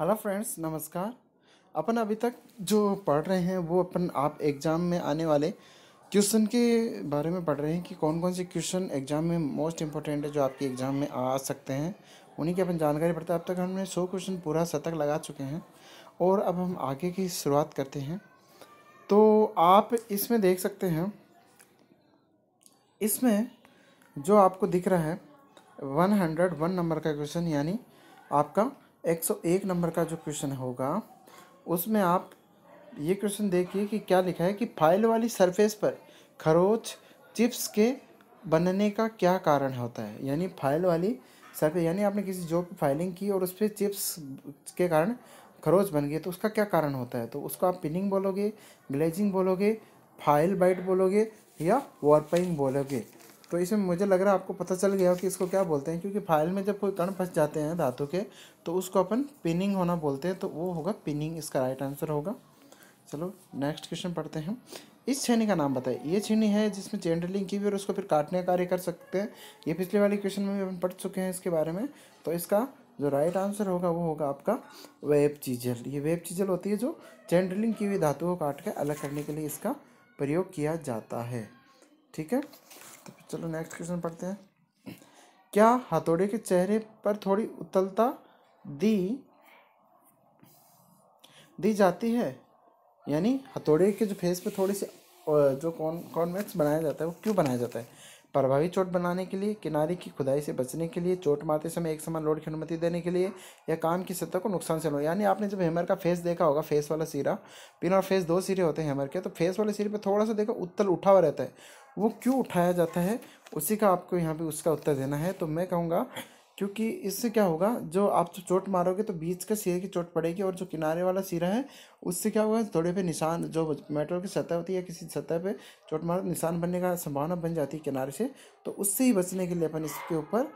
hello friends नमस्कार अपन अभी तक जो पढ़ रहे हैं वो अपन आप एग्ज़ाम में आने वाले क्वेश्चन के बारे में पढ़ रहे हैं कि कौन कौन से क्वेश्चन एग्ज़ाम में मोस्ट इंपॉर्टेंट है जो आपके एग्ज़ाम में आ सकते हैं उन्हीं की अपन जानकारी पढ़ते हैं अब तक हमने सौ क्वेश्चन पूरा शतक लगा चुके हैं और अब हम आगे की शुरुआत करते हैं तो आप इसमें देख सकते हैं इसमें जो आपको दिख रहा है वन हंड्रेड वन नंबर का क्वेश्चन यानी आपका 101 नंबर का जो क्वेश्चन होगा उसमें आप ये क्वेश्चन देखिए कि क्या लिखा है कि फाइल वाली सरफेस पर खरोच चिप्स के बनने का क्या कारण होता है यानी फाइल वाली सरफेस यानी आपने किसी जॉब पर फाइलिंग की और उस पर चिप्स के कारण खरोच बन गए तो उसका क्या कारण होता है तो उसको आप पिनिंग बोलोगे ग्लेजिंग बोलोगे फाइल बाइट बोलोगे या वॉरपाइंग बोलोगे तो इसमें मुझे लग रहा है आपको पता चल गया कि इसको क्या बोलते हैं क्योंकि फाइल में जब कोई कण फंस जाते हैं धातु के तो उसको अपन पिनिंग होना बोलते हैं तो वो होगा पिनिंग इसका राइट आंसर होगा चलो नेक्स्ट क्वेश्चन पढ़ते हैं इस छेनी का नाम बताएं ये छेनी है जिसमें चेंडलिंग की भी और उसको फिर काटने का कार्य कर सकते हैं ये पिछले वाले क्वेश्चन में भी अपन पढ़ चुके हैं इसके बारे में तो इसका जो राइट आंसर होगा वो होगा आपका वेब चीजल ये वेब चीजल होती है जो चेंडलिंग की हुई धातु को काट के अलग करने के लिए इसका प्रयोग किया जाता है ठीक है तो चलो नेक्स्ट क्वेश्चन पढ़ते हैं क्या हथौड़े के चेहरे पर थोड़ी उत्तलता दी दी जाती है यानी हथौड़े के जो फेस पे थोड़ी सी जो कौन कॉन्वेक्स बनाया जाता है वो क्यों बनाया जाता है प्रभावी चोट बनाने के लिए किनारे की खुदाई से बचने के लिए चोट मारते समय एक समान लोड की अनुमति देने के लिए या काम की सतह को नुकसान से यानी आपने जब हेमर का फेस देखा होगा फेस वाला सिरा पिन और फेस दो सिरे होते हैं हेमर के तो फेस वाले सिरे पर थोड़ा सा देखो उत्तल उठा हुआ रहता है वो क्यों उठाया जाता है उसी का आपको यहाँ पे उसका उत्तर देना है तो मैं कहूँगा क्योंकि इससे क्या होगा जो आप जो चोट मारोगे तो बीच के सिरे की चोट पड़ेगी और जो किनारे वाला सिरा है उससे क्या होगा थोड़े पे निशान जो मेटल की सतह होती है या किसी सतह पे चोट मारो निशान बनने का संभावना बन जाती है किनारे से तो उससे ही बचने के लिए अपन इसके ऊपर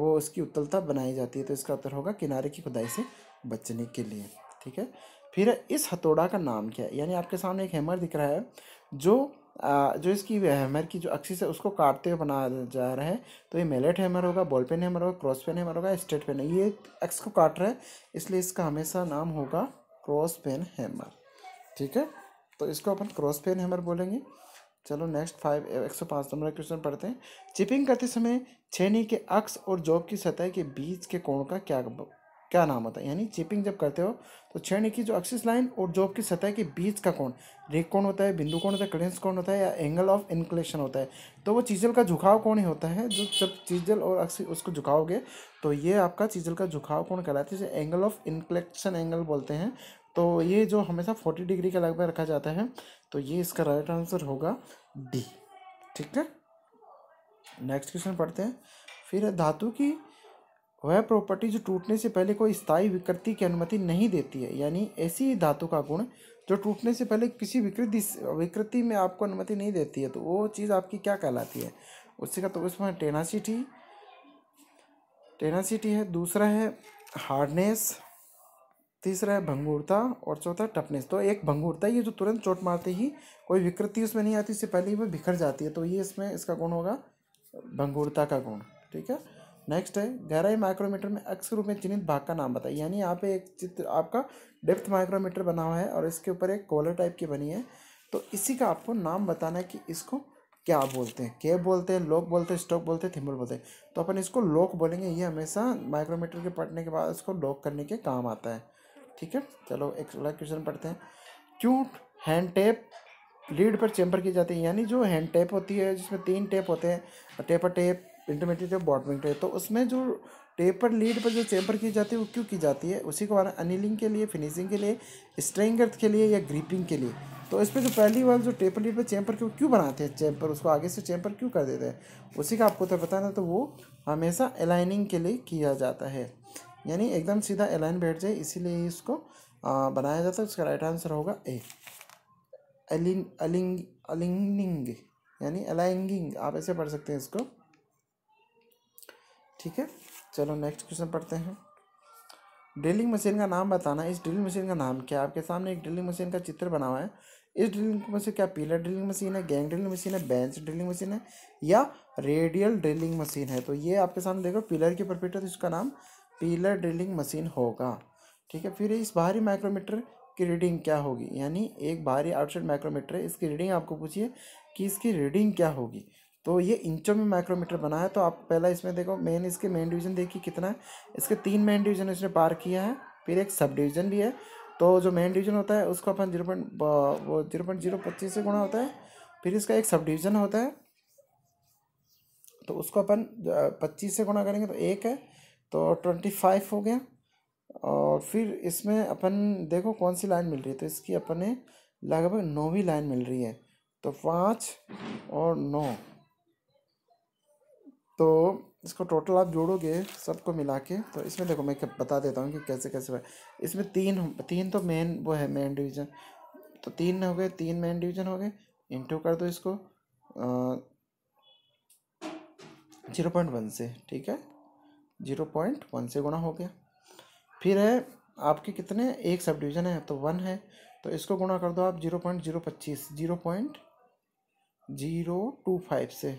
वो उसकी उत्तलता बनाई जाती है तो इसका उत्तर होगा किनारे की खुदाई से बचने के लिए ठीक है फिर इस हथौड़ा का नाम क्या है यानी आपके सामने एक हैमर दिख रहा है जो जो इसकी हैमर की जो अक्सिस है उसको काटते हुए बनाया जा रहा है तो ये मेलेट हैमर होगा बॉल पेन हैमर होगा क्रॉस पेन हैमर होगा स्ट्रेट पेन ये एक्स को काट रहा है इसलिए इसका हमेशा नाम होगा क्रॉस पेन हैमर ठीक है तो इसको अपन क्रॉस पेन हैमर बोलेंगे चलो नेक्स्ट फाइव एक सौ पाँच नंबर क्वेश्चन पढ़ते हैं चिपिंग करते समय छेनी के अक्स और जॉब की सतह के बीच के कोण का क्या क्या नाम होता है यानी चिपिंग जब करते हो तो क्षण की जो एक्सिस लाइन और जॉब की सतह के बीच का कोण रेख कोण होता है बिंदु कोण होता है क्लेंस कोण होता है या एंगल ऑफ इंक्लेशन होता है तो वो चीजल का झुकाव कोण ही होता है जो जब चीजल और एक्सिस उसको झुकाओगे तो ये आपका चीजल का झुकाव कोण कहलाता है जिसे एंगल ऑफ इंक्लेक्शन एंगल बोलते हैं तो ये जो हमेशा फोर्टी डिग्री के लगभग रखा जाता है तो ये इसका राइट आंसर होगा डी ठीक है नेक्स्ट क्वेश्चन पढ़ते हैं फिर धातु की वह प्रॉपर्टी जो टूटने से पहले कोई स्थायी विकृति की अनुमति नहीं देती है यानी ऐसी धातु का गुण जो टूटने से पहले किसी विकृति विकृति में आपको अनुमति नहीं देती है तो वो चीज़ आपकी क्या कहलाती है उससे का तो उसमें टेनासिटी टेनासिटी है दूसरा है हार्डनेस तीसरा है भंगूरता और चौथा टफनेस तो एक भंगूरता ये जो तुरंत चोट मारते ही कोई विकृति उसमें नहीं आती इससे पहले ही वो बिखर जाती है तो ये इसमें इसका गुण होगा भंगूरता का गुण ठीक है नेक्स्ट है गहराई माइक्रोमीटर में अक्ष रूप में चिन्हित भाग का नाम बताइए यानी यहाँ पे एक चित्र आपका डेप्थ माइक्रोमीटर बना हुआ है और इसके ऊपर एक कॉलर टाइप की बनी है तो इसी का आपको नाम बताना है कि इसको क्या बोलते हैं केब बोलते हैं लोक बोलते हैं स्टोक बोलते हैं थिम्बल बोलते हैं तो अपन इसको लोक बोलेंगे ये हमेशा माइक्रोमीटर के पढ़ने के बाद इसको लॉक करने के काम आता है ठीक है चलो एक अलग क्वेश्चन पढ़ते हैं क्यों हैंड टेप लीड पर चैम्बर की जाती है यानी जो हैंड टेप होती है जिसमें तीन टेप होते हैं टेपर टेप इंटरमीडिएट या बॉटमिंग टेप तो उसमें जो टेपर लीड पर जो चैम्पर की जाती है वो क्यों की जाती है उसी को अनिलिंग के लिए फिनिशिंग के लिए स्ट्रेंगर्थ के लिए या ग्रीपिंग के लिए तो इस पर जो पहली बार जो टेपर लीड पर चैम्पर वो क्यों बनाते हैं चैम्पर उसको आगे से चैम्पर क्यों कर देते हैं उसी का आपको तो बताना तो वो हमेशा अलाइनिंग के लिए किया जाता है यानी एकदम सीधा अलाइन बैठ जाए इसीलिए इसको आ, बनाया जाता है उसका राइट आंसर होगा ए अलिंग अलिंग अलिंगिंग यानी अलाइंगिंग आप ऐसे पढ़ सकते हैं इसको ठीक है चलो नेक्स्ट क्वेश्चन पढ़ते हैं ड्रिलिंग मशीन का नाम बताना इस ड्रिलिंग मशीन का नाम क्या आपके सामने एक ड्रिलिंग मशीन का चित्र बना हुआ है इस ड्रिलिंग मशीन क्या पीलर ड्रिलिंग मशीन है गैंग ड्रिलिंग मशीन है बेंच ड्रिलिंग मशीन है या रेडियल ड्रिलिंग मशीन है तो ये आपके सामने देखो पिलर के ऊपर फिट है तो इसका नाम पीलर ड्रिलिंग मशीन होगा ठीक है फिर इस बाहरी माइक्रोमीटर की रीडिंग क्या होगी यानी एक बाहरी आउटसाइड माइक्रोमीटर है इसकी रीडिंग आपको पूछिए कि इसकी रीडिंग क्या होगी तो ये इंचों में माइक्रोमीटर बना है तो आप पहला इसमें देखो मेन इसके मेन डिवीजन देखिए कितना है इसके तीन मेन डिवीजन इसने पार किया है फिर एक सब डिवीजन भी है तो जो मेन डिवीजन होता है उसको अपन जीरो पॉइंट वो जीरो पॉइंट जीरो पच्चीस से गुणा होता है फिर इसका एक सब डिवीजन होता है तो उसको अपन पच्चीस से गुणा करेंगे तो एक है तो ट्वेंटी फाइव हो गया और फिर इसमें अपन देखो कौन सी लाइन मिल रही है तो इसकी अपन लगभग नौवीं लाइन मिल रही है तो पाँच और नौ तो इसको टोटल आप जोड़ोगे सबको मिला के तो इसमें देखो मैं बता देता हूँ कि कैसे कैसे इसमें तीन तीन तो मेन वो है मेन डिवीज़न तो तीन हो गए तीन मेन डिवीज़न हो गए इंटू कर दो इसको जीरो पॉइंट वन से ठीक है जीरो पॉइंट वन से गुणा हो गया फिर है आपके कितने एक सब डिवीज़न है तो वन है तो इसको गुणा कर दो आप जीरो पॉइंट जीरो पच्चीस zero point zero two five से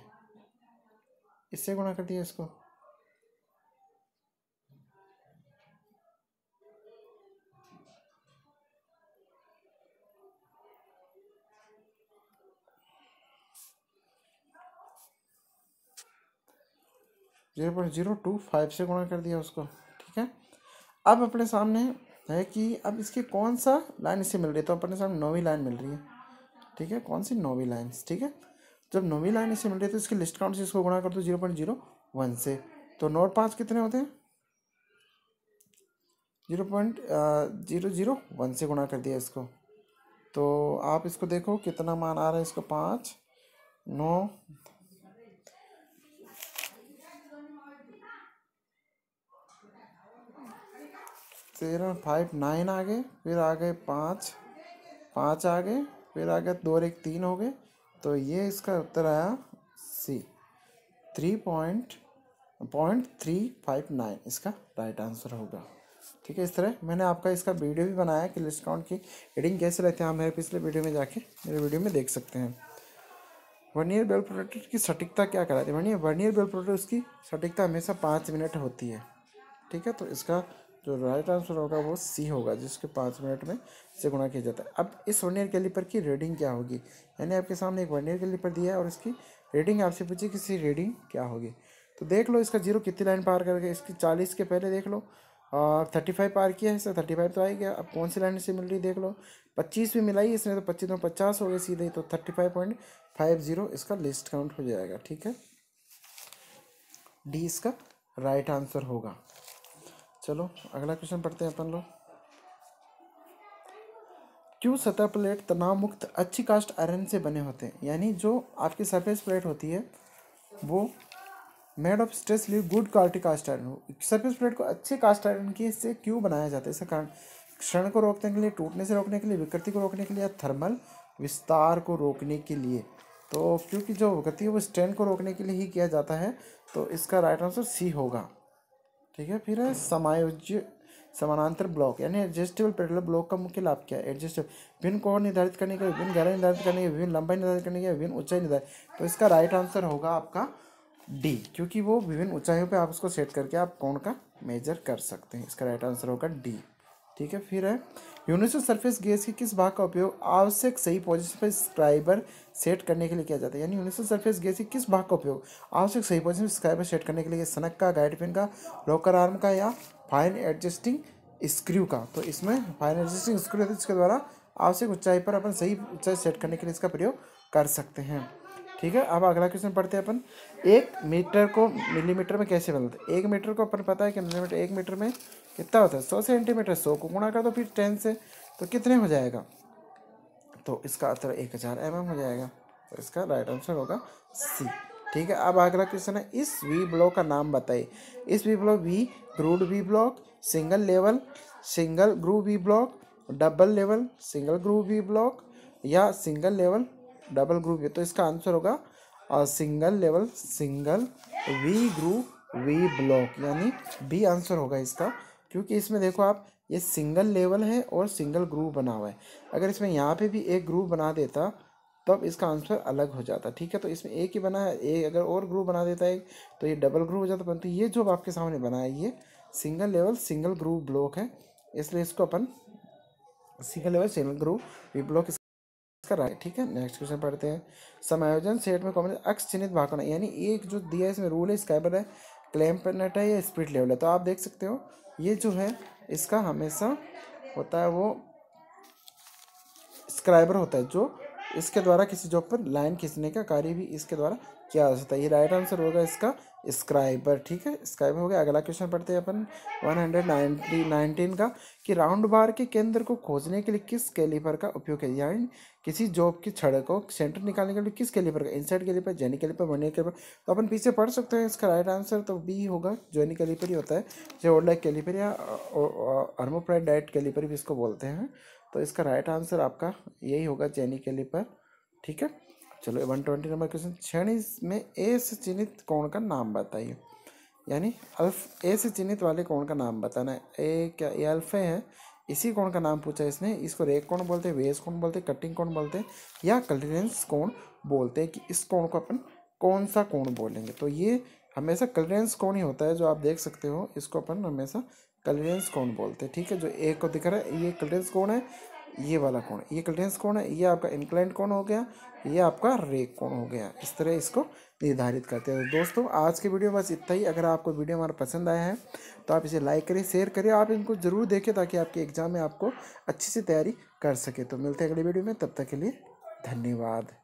इससे गुणा कर दिया इसको zero point zero two five से गुणा कर दिया उसको ठीक है अब अपने सामने है कि अब इसकी कौन सा लाइन इससे मिल रही है तो अपने सामने नौवीं लाइन मिल रही है ठीक है कौन सी नौवीं लाइन ठीक है जब नौवीं लाइन से मिल रही है तो इसके लिस्ट काउंट से इसको गुणा कर दो जीरो पॉइंट जीरो वन से तो नोट पाँच कितने होते हैं zero point zero zero one से गुणा कर दिया इसको तो आप इसको देखो कितना मान आ रहा है इसको पाँच नौ तेरह फाइव नाइन आ गए फिर आ गए पाँच पाँच आ गए फिर आ गए दो और एक तीन हो गए तो ये इसका उत्तर आया C three point point three five nine इसका राइट आंसर होगा ठीक है इस तरह मैंने आपका इसका वीडियो भी बनाया कि लिस्ट काउंट की हेडिंग कैसे रहते हैं आप मेरे पिछले वीडियो में जाके मेरे वीडियो में देख सकते हैं वर्नियर बेल प्रोडक्ट की सटीकता क्या कराती है वर्नियर वर्नियर बेल प्रोडक्ट उसकी सटीकता हमेशा पाँच मिनट होती है ठीक है तो इसका जो राइट आंसर होगा वो सी होगा जिसके पाँच मिनट में से गुणा किया जाता है अब इस वन ईयर कैलीपर की रीडिंग क्या होगी यानी आपके सामने एक वन ईयर कैलिपर दिया है और इसकी रीडिंग आपसे पूछी कि इसकी रीडिंग क्या होगी तो देख लो इसका जीरो कितनी लाइन पार करके इसकी चालीस के पहले देख लो और थर्टी फाइव पार किया है इससे थर्टी फाइव तो आई गया अब कौन सी लाइन से मिल रही देख लो पच्चीस भी मिलाई इसने तो पच्चीस में पचास हो गए सीधे तो thirty five point five zero इसका लिस्ट काउंट हो जाएगा ठीक है डी इसका राइट आंसर होगा चलो अगला क्वेश्चन पढ़ते हैं अपन लोग क्यों सतह प्लेट तनाव मुक्त अच्छी कास्ट आयरन से बने होते हैं यानी जो आपकी सरफेस प्लेट होती है वो मेड ऑफ स्ट्रेस लिए गुड क्वालिटी कास्ट आयरन हो सरफेस प्लेट को अच्छे कास्ट आयरन की इससे क्यों बनाया जाता है इसका कारण क्षण को रोकने के लिए टूटने से रोकने के लिए विकृति को रोकने के लिए या थर्मल विस्तार को रोकने के लिए तो क्योंकि जो गति है वो स्ट्रेन को रोकने के लिए ही किया जाता है तो इसका राइट आंसर सी होगा ठीक है फिर है समायोज्य समानांतर ब्लॉक यानी एडजस्टेबल पैरेलल ब्लॉक का मुख्य लाभ क्या है एडजस्टेबल भिन्न कोण निर्धारित करने के विभिन्न गहराई निर्धारित करने के विभिन्न लंबाई निर्धारित करने के विभिन्न ऊंचाई निर्धारित तो इसका राइट आंसर होगा आपका डी क्योंकि वो विभिन्न ऊंचाइयों पे आप उसको सेट करके आप कोण का मेजर कर सकते हैं इसका राइट आंसर होगा डी ठीक है फिर है यूनिवर्सल सरफेस गैस के किस भाग का उपयोग आवश्यक सही पोजिशन पर स्क्राइबर सेट करने के लिए किया जाता है यानी यूनिवर्सल सरफेस गैस के किस भाग का उपयोग आवश्यक सही पोजिशन पर स्क्राइबर सेट करने के लिए सनक का गाइड पिन का लॉकर आर्म का या फाइन एडजस्टिंग स्क्रू का तो इसमें फाइन एडजस्टिंग स्क्रू है जिसके द्वारा आवश्यक ऊंचाई पर अपन सही ऊंचाई सेट करने के लिए इसका प्रयोग कर सकते हैं ठीक है अब अगला क्वेश्चन पढ़ते हैं अपन एक मीटर को मिलीमीटर में कैसे बदलते हैं एक मीटर को अपन पता है कि मिलीमीटर एक मीटर में कितना होता है सौ सेंटीमीटर सौ को गुणा कर दो फिर टेन से तो कितने हो जाएगा तो इसका आंसर एक हज़ार एम हो जाएगा तो इसका राइट आंसर होगा सी ठीक है अब अगला क्वेश्चन है इस वी ब्लॉक का नाम बताइए इस V block V grooved V block single level single groove V block double level single groove V block या single level double groove V तो इसका आंसर होगा और single level single V groove V block यानी B answer होगा इसका क्योंकि इसमें देखो आप ये सिंगल लेवल है और सिंगल ग्रुप बना हुआ है अगर इसमें यहाँ पे भी एक ग्रुप बना देता तब इसका आंसर अलग हो जाता ठीक है तो इसमें एक ही बना है एक अगर और ग्रुप बना देता है तो ये डबल ग्रुप हो जाता परंतु ये जो आपके सामने बना है ये single level single group block है इसलिए इसको अपन single level single group V block इसका राइट ठीक है नेक्स्ट क्वेश्चन पढ़ते हैं समायोजन सेट में कॉमन अक्ष चिन्हित भागना यानी एक जो दिया है इसमें रूल है स्काइबर है क्लैम्पनेट है या स्प्रिट लेवल है तो आप देख सकते हो ये जो है इसका हमेशा होता है वो स्क्राइबर होता है जो इसके द्वारा किसी जॉब पर लाइन खींचने का कार्य भी इसके द्वारा किया जा सकता है ये राइट आंसर होगा इसका स्क्राइबर ठीक है स्क्राइबर हो गया अगला क्वेश्चन पढ़ते हैं अपन वन हंड्रेड नाइनटी नाइनटीन का कि राउंड बार के केंद्र को खोजने के लिए किस कैलिपर का उपयोग किया यानी किसी जॉब की छड़ को सेंटर निकालने के लिए किस कैलिपर का inside caliper jenny caliper one caliper तो अपन पीछे पढ़ सकते हैं इसका राइट आंसर तो बी होगा जैनी कैलिपर ही होता है जो ओडलाइक कैलिपर या अर्मोप्राइड डाइट कैलिपर भी इसको बोलते हैं तो इसका राइट आंसर आपका यही होगा जैनी कैलिपर ठीक है चलो वन ट्वेंटी नंबर क्वेश्चन श्रेणी में ए से चिन्हित कोण का नाम बताइए यानी अल्फ ए से चिन्हित वाले कोण का नाम बताना है ए क्या ए अल्फे है इसी कोण का नाम पूछा इसने इसको रेक कोण बोलते हैं वेस कोण बोलते हैं कटिंग कोण बोलते हैं या कलरेंस कोण बोलते हैं कि इस कोण को अपन कौन सा कोण बोलेंगे तो ये हमेशा कलरेंस कोण ही होता है जो आप देख सकते हो इसको अपन हमेशा कलरेंस कोण बोलते हैं ठीक है जो ए को दिख रहा है ये कलरेंस कोण है ये वाला कौन ये क्लिटेंस कौन है ये आपका इंक्लाइंट कौन हो गया ये आपका रेक कौन हो गया इस तरह इसको निर्धारित करते हैं तो दोस्तों आज के वीडियो बस इतना ही अगर आपको वीडियो हमारा पसंद आया है तो आप इसे लाइक करें शेयर करें आप इनको ज़रूर देखें ताकि आपके एग्ज़ाम में आपको अच्छी से तैयारी कर सके तो मिलते हैं अगले वीडियो में तब तक के लिए धन्यवाद